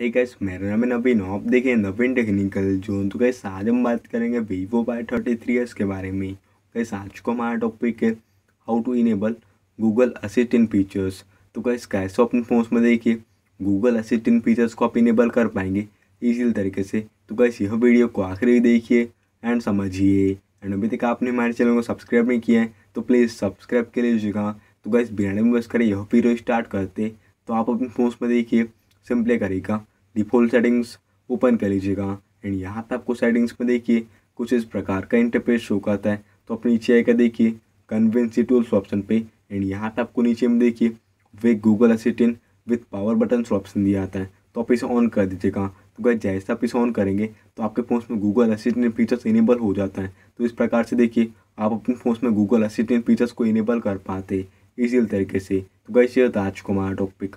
है गैस मेरा नाम है नवीन आप देखिए नवीन टेक्निकल जो तो गैस आज हम बात करेंगे Vivo Y thirty three S के बारे में गैस आज को हमारा टॉपिक है how to enable Google assistant features तो गैस कैसे अपने फोन में देखिए गूगल असिस्टेंट फीचर्स को आप इनेबल कर पाएंगे इसी तरीके से तो गैस यह वीडियो को आखिर देखिए एंड समझिए एंड अभी तक आपने हमारे चैनल को सब्सक्राइब नहीं किया है तो प्लीज़ सब्सक्राइब कर लीजिएगा तो गैस बिना बस करें यह वीडियो स्टार्ट करते तो आप अपने फोन में देखिए सिंपली करेगा डिफॉल्ट सेटिंग्स ओपन कर लीजिएगा एंड यहाँ पर आपको सेटिंग्स में देखिए कुछ इस प्रकार का इंटरफेस शो करता है तो आप नीचे आएगा देखिए कन्वेंसी टूल्स ऑप्शन पे एंड यहाँ पर आपको नीचे में देखिए वे Google assistant with power button option दिया आता है तो आप इसे ऑन कर दीजिएगा तो गए जैसे आप इसे ऑन करेंगे तो आपके फ़ोन में गूगल असिस्टेंट फीचर्स इनेबल हो जाता है तो इस प्रकार से देखिए आप अपने फ़ोन में गूगल असिस्टेंट फीचर्स को इनेबल कर पाते इसी तरीके से तो गए शेयर राजकुमार टॉपिक